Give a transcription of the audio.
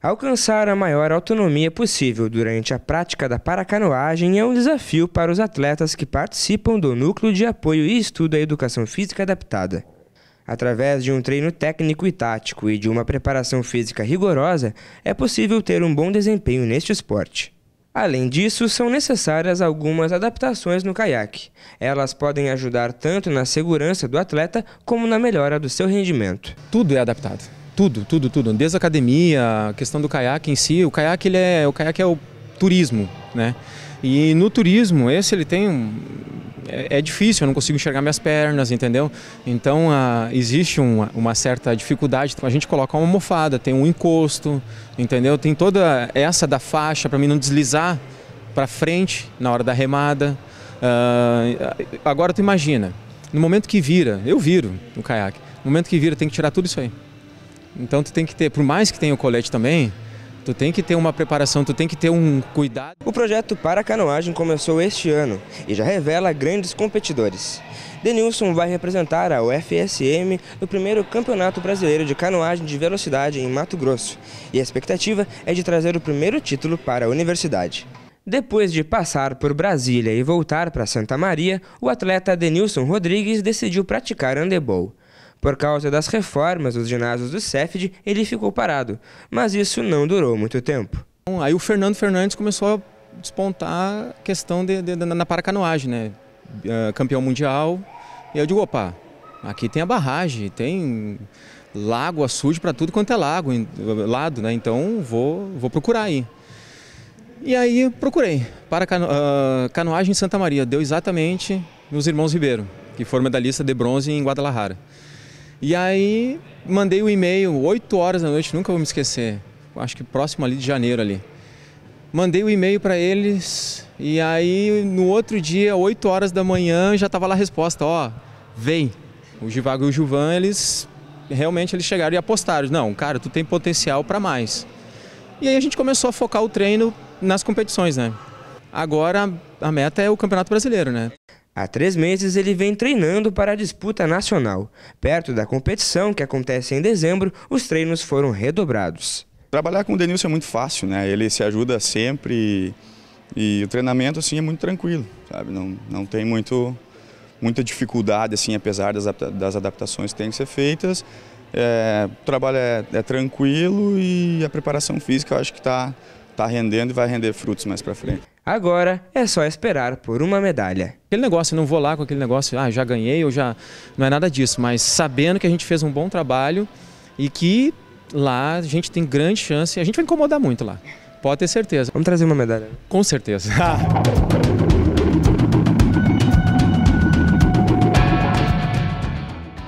Alcançar a maior autonomia possível durante a prática da paracanoagem é um desafio para os atletas que participam do Núcleo de Apoio e Estudo à Educação Física Adaptada. Através de um treino técnico e tático e de uma preparação física rigorosa, é possível ter um bom desempenho neste esporte. Além disso, são necessárias algumas adaptações no caiaque. Elas podem ajudar tanto na segurança do atleta como na melhora do seu rendimento. Tudo é adaptado. Tudo, tudo, tudo. Desde a academia, a questão do caiaque em si. O caiaque, ele é, o caiaque é o turismo, né? E no turismo, esse ele tem um... É, é difícil, eu não consigo enxergar minhas pernas, entendeu? Então existe uma, uma, certa dificuldade. Então a gente coloca uma almofada, tem um encosto, entendeu? Tem toda essa da faixa para mim não deslizar para frente na hora da remada. Uh, agora tu imagina, no momento que vira, eu viro no caiaque, no momento que vira tem que tirar tudo isso aí. Então tu tem que ter, por mais que tenha o colete também, tu tem que ter uma preparação, tu tem que ter um cuidado. O projeto para canoagem começou este ano e já revela grandes competidores. Denilson vai representar a UFSM no primeiro Campeonato Brasileiro de Canoagem de Velocidade em Mato Grosso e a expectativa é de trazer o primeiro título para a universidade. Depois de passar por Brasília e voltar para Santa Maria, o atleta Denilson Rodrigues decidiu praticar handebol. Por causa das reformas dos ginásios do Cefd, ele ficou parado, mas isso não durou muito tempo. Então, aí o Fernando Fernandes começou a despontar a questão de, de, de, na paracanoagem, né? Ah, campeão mundial. E eu digo, opa, aqui tem a barragem, tem lago, açude para tudo quanto é lago, lado, né? Então vou, vou procurar aí. E aí procurei, para cano, uh, ah, canoagem em Santa Maria, deu exatamente nos irmãos Ribeiro, que foram medalhista de bronze em Guadalajara. E aí mandei o um e-mail, 8 horas da noite, nunca vou me esquecer. Acho que próximo ali de janeiro ali. Mandei o um e-mail para eles e aí no outro dia, 8 horas da manhã, já estava lá a resposta, ó, vem. O Givago e o Juvan, eles realmente eles chegaram e apostaram, não, cara, tu tem potencial para mais. E aí a gente começou a focar o treino nas competições, né? Agora a meta é o Campeonato Brasileiro, né? Há três meses ele vem treinando para a disputa nacional. Perto da competição, que acontece em dezembro, os treinos foram redobrados. Trabalhar com o Denilson é muito fácil, né? Ele se ajuda sempre e, e o treinamento assim é muito tranquilo, sabe? Não, não tem muito, muita dificuldade, assim, apesar das, das adaptações que têm que ser feitas. É, o trabalho é, é, tranquilo e a preparação física eu acho que está tá rendendo e vai render frutos mais para frente. Agora é só esperar por uma medalha. Aquele negócio, não vou lá com aquele negócio, ah, já ganhei ou já. Não é nada disso, mas sabendo que a gente fez um bom trabalho e que lá a gente tem grande chance, a gente vai incomodar muito lá. Pode ter certeza. Vamos trazer uma medalha. Com certeza.